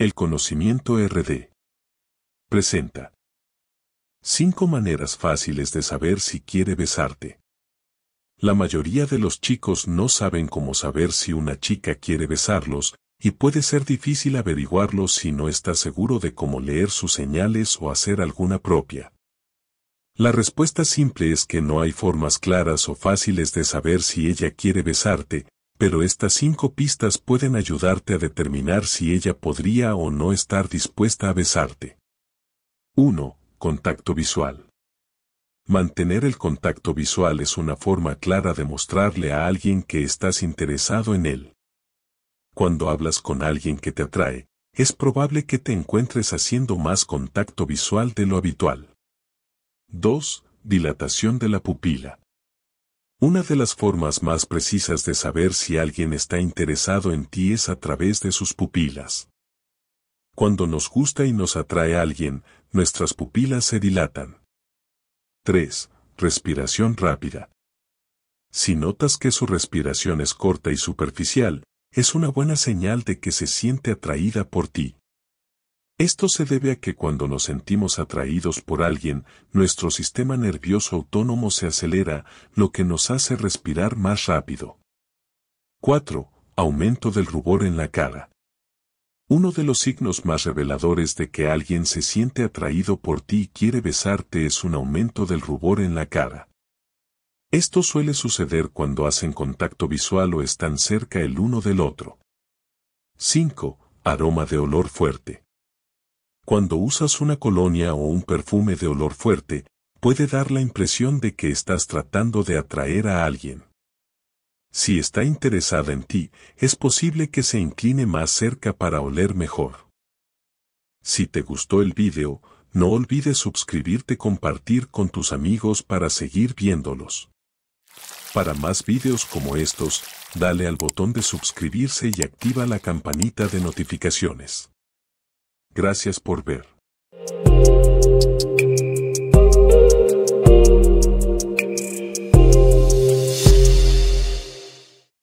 El conocimiento RD. Presenta. 5 maneras fáciles de saber si quiere besarte. La mayoría de los chicos no saben cómo saber si una chica quiere besarlos, y puede ser difícil averiguarlo si no está seguro de cómo leer sus señales o hacer alguna propia. La respuesta simple es que no hay formas claras o fáciles de saber si ella quiere besarte, pero estas cinco pistas pueden ayudarte a determinar si ella podría o no estar dispuesta a besarte. 1. Contacto visual. Mantener el contacto visual es una forma clara de mostrarle a alguien que estás interesado en él. Cuando hablas con alguien que te atrae, es probable que te encuentres haciendo más contacto visual de lo habitual. 2. Dilatación de la pupila. Una de las formas más precisas de saber si alguien está interesado en ti es a través de sus pupilas. Cuando nos gusta y nos atrae alguien, nuestras pupilas se dilatan. 3. Respiración rápida. Si notas que su respiración es corta y superficial, es una buena señal de que se siente atraída por ti. Esto se debe a que cuando nos sentimos atraídos por alguien, nuestro sistema nervioso autónomo se acelera, lo que nos hace respirar más rápido. 4. Aumento del rubor en la cara. Uno de los signos más reveladores de que alguien se siente atraído por ti y quiere besarte es un aumento del rubor en la cara. Esto suele suceder cuando hacen contacto visual o están cerca el uno del otro. 5. Aroma de olor fuerte. Cuando usas una colonia o un perfume de olor fuerte, puede dar la impresión de que estás tratando de atraer a alguien. Si está interesada en ti, es posible que se incline más cerca para oler mejor. Si te gustó el video, no olvides suscribirte compartir con tus amigos para seguir viéndolos. Para más videos como estos, dale al botón de suscribirse y activa la campanita de notificaciones. Gracias por ver.